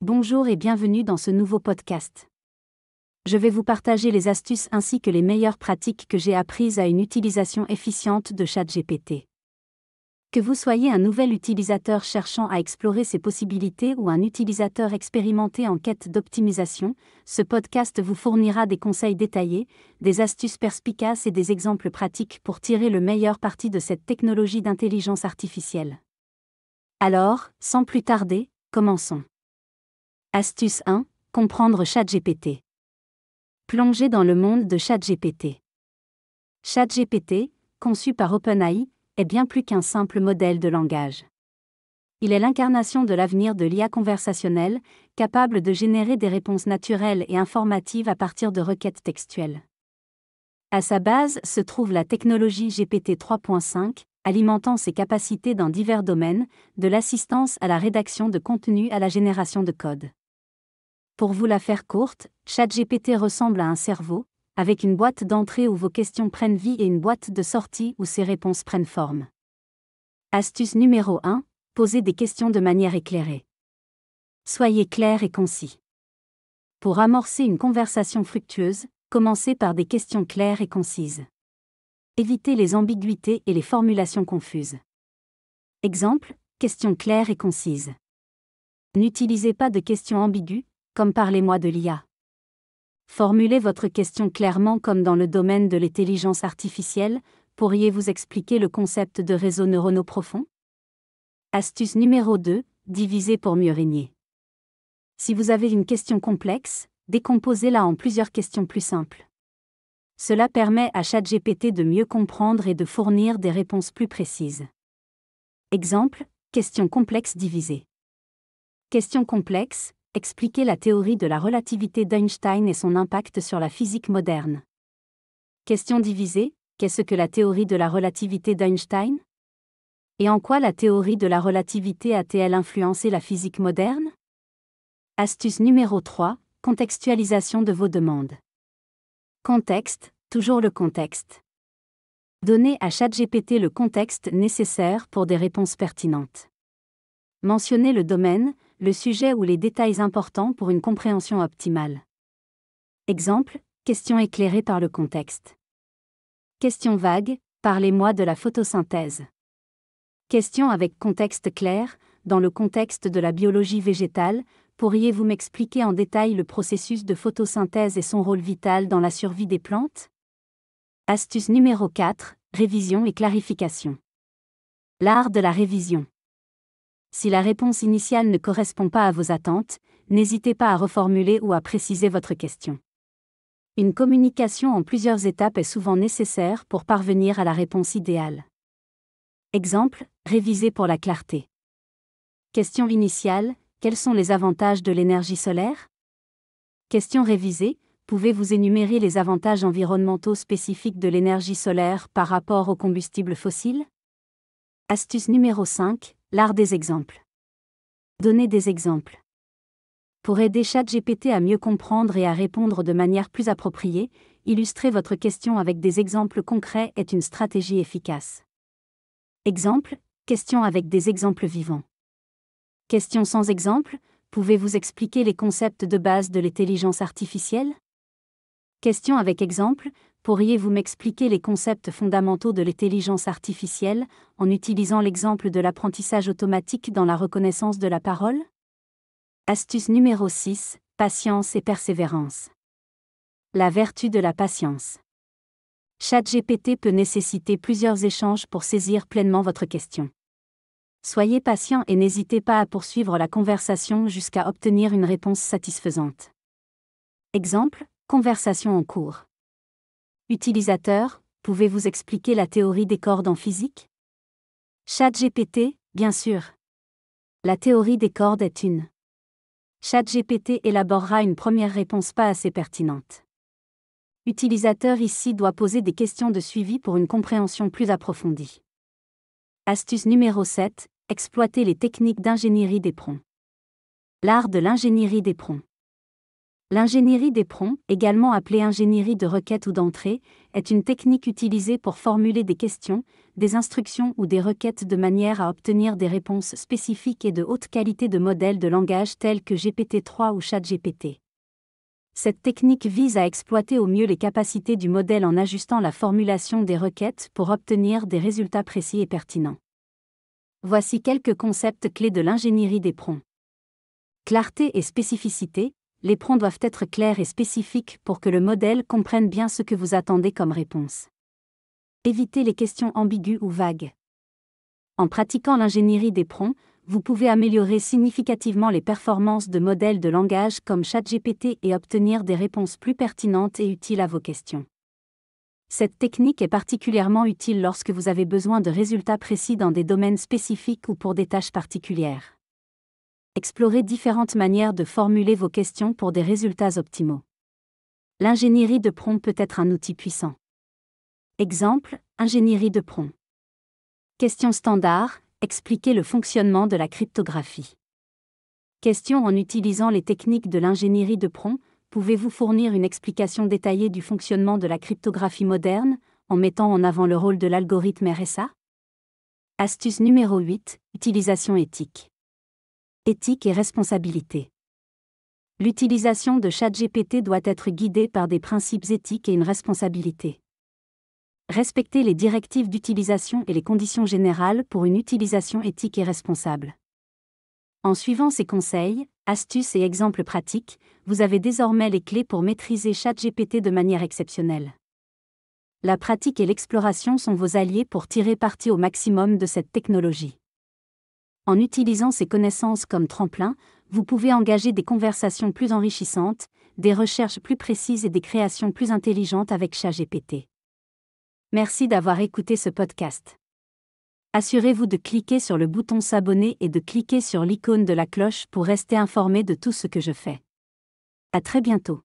Bonjour et bienvenue dans ce nouveau podcast. Je vais vous partager les astuces ainsi que les meilleures pratiques que j'ai apprises à une utilisation efficiente de ChatGPT. Que vous soyez un nouvel utilisateur cherchant à explorer ses possibilités ou un utilisateur expérimenté en quête d'optimisation, ce podcast vous fournira des conseils détaillés, des astuces perspicaces et des exemples pratiques pour tirer le meilleur parti de cette technologie d'intelligence artificielle. Alors, sans plus tarder, commençons. Astuce 1. Comprendre ChatGPT. Plonger dans le monde de ChatGPT. ChatGPT, conçu par OpenAI, est bien plus qu'un simple modèle de langage. Il est l'incarnation de l'avenir de l'IA conversationnelle, capable de générer des réponses naturelles et informatives à partir de requêtes textuelles. À sa base se trouve la technologie GPT 3.5, alimentant ses capacités dans divers domaines, de l'assistance à la rédaction de contenu à la génération de code. Pour vous la faire courte, ChatGPT ressemble à un cerveau, avec une boîte d'entrée où vos questions prennent vie et une boîte de sortie où ses réponses prennent forme. Astuce numéro 1, posez des questions de manière éclairée. Soyez clair et concis. Pour amorcer une conversation fructueuse, commencez par des questions claires et concises. Évitez les ambiguïtés et les formulations confuses. Exemple, question claire et concise. N'utilisez pas de questions ambiguës, comme Parlez-moi de l'IA. Formulez votre question clairement comme dans le domaine de l'intelligence artificielle, pourriez-vous expliquer le concept de réseau neuronaux profonds Astuce numéro 2, divisez pour mieux régner. Si vous avez une question complexe, décomposez-la en plusieurs questions plus simples. Cela permet à ChatGPT de mieux comprendre et de fournir des réponses plus précises. Exemple, question complexe divisée. Question complexe, expliquez la théorie de la relativité d'Einstein et son impact sur la physique moderne. Question divisée, qu'est-ce que la théorie de la relativité d'Einstein Et en quoi la théorie de la relativité a-t-elle influencé la physique moderne Astuce numéro 3, contextualisation de vos demandes. Contexte, toujours le contexte. Donnez à chaque GPT le contexte nécessaire pour des réponses pertinentes. Mentionnez le domaine, le sujet ou les détails importants pour une compréhension optimale. Exemple, question éclairée par le contexte. Question vague, parlez-moi de la photosynthèse. Question avec contexte clair, dans le contexte de la biologie végétale, pourriez-vous m'expliquer en détail le processus de photosynthèse et son rôle vital dans la survie des plantes Astuce numéro 4, révision et clarification. L'art de la révision. Si la réponse initiale ne correspond pas à vos attentes, n'hésitez pas à reformuler ou à préciser votre question. Une communication en plusieurs étapes est souvent nécessaire pour parvenir à la réponse idéale. Exemple, réviser pour la clarté. Question initiale, quels sont les avantages de l'énergie solaire Question révisée. Pouvez-vous énumérer les avantages environnementaux spécifiques de l'énergie solaire par rapport aux combustibles fossiles Astuce numéro 5. L'art des exemples. Donnez des exemples. Pour aider ChatGPT à mieux comprendre et à répondre de manière plus appropriée, illustrer votre question avec des exemples concrets est une stratégie efficace. Exemple, question avec des exemples vivants. Question sans exemple, pouvez-vous expliquer les concepts de base de l'intelligence artificielle Question avec exemple, pourriez-vous m'expliquer les concepts fondamentaux de l'intelligence artificielle en utilisant l'exemple de l'apprentissage automatique dans la reconnaissance de la parole Astuce numéro 6, patience et persévérance. La vertu de la patience. ChatGPT peut nécessiter plusieurs échanges pour saisir pleinement votre question. Soyez patient et n'hésitez pas à poursuivre la conversation jusqu'à obtenir une réponse satisfaisante. Exemple, conversation en cours. Utilisateur, pouvez-vous expliquer la théorie des cordes en physique ChatGPT, bien sûr. La théorie des cordes est une. ChatGPT élaborera une première réponse pas assez pertinente. Utilisateur ici doit poser des questions de suivi pour une compréhension plus approfondie. Astuce numéro 7, exploiter les techniques d'ingénierie des L'art de l'ingénierie des L'ingénierie des également appelée ingénierie de requête ou d'entrée, est une technique utilisée pour formuler des questions, des instructions ou des requêtes de manière à obtenir des réponses spécifiques et de haute qualité de modèles de langage tels que GPT-3 ou ChatGPT. Cette technique vise à exploiter au mieux les capacités du modèle en ajustant la formulation des requêtes pour obtenir des résultats précis et pertinents. Voici quelques concepts clés de l'ingénierie des prompts. Clarté et spécificité, les prompts doivent être clairs et spécifiques pour que le modèle comprenne bien ce que vous attendez comme réponse. Évitez les questions ambiguës ou vagues. En pratiquant l'ingénierie des prompts, vous pouvez améliorer significativement les performances de modèles de langage comme ChatGPT et obtenir des réponses plus pertinentes et utiles à vos questions. Cette technique est particulièrement utile lorsque vous avez besoin de résultats précis dans des domaines spécifiques ou pour des tâches particulières. Explorez différentes manières de formuler vos questions pour des résultats optimaux. L'ingénierie de prompt peut être un outil puissant. Exemple, ingénierie de prompt. Question standard, expliquer le fonctionnement de la cryptographie. Question En utilisant les techniques de l'ingénierie de prompt, pouvez-vous fournir une explication détaillée du fonctionnement de la cryptographie moderne, en mettant en avant le rôle de l'algorithme RSA Astuce numéro 8, utilisation éthique. Éthique et responsabilité. L'utilisation de ChatGPT doit être guidée par des principes éthiques et une responsabilité. Respectez les directives d'utilisation et les conditions générales pour une utilisation éthique et responsable. En suivant ces conseils, astuces et exemples pratiques, vous avez désormais les clés pour maîtriser ChatGPT de manière exceptionnelle. La pratique et l'exploration sont vos alliés pour tirer parti au maximum de cette technologie. En utilisant ces connaissances comme tremplin, vous pouvez engager des conversations plus enrichissantes, des recherches plus précises et des créations plus intelligentes avec ChatGPT. Merci d'avoir écouté ce podcast. Assurez-vous de cliquer sur le bouton s'abonner et de cliquer sur l'icône de la cloche pour rester informé de tout ce que je fais. À très bientôt.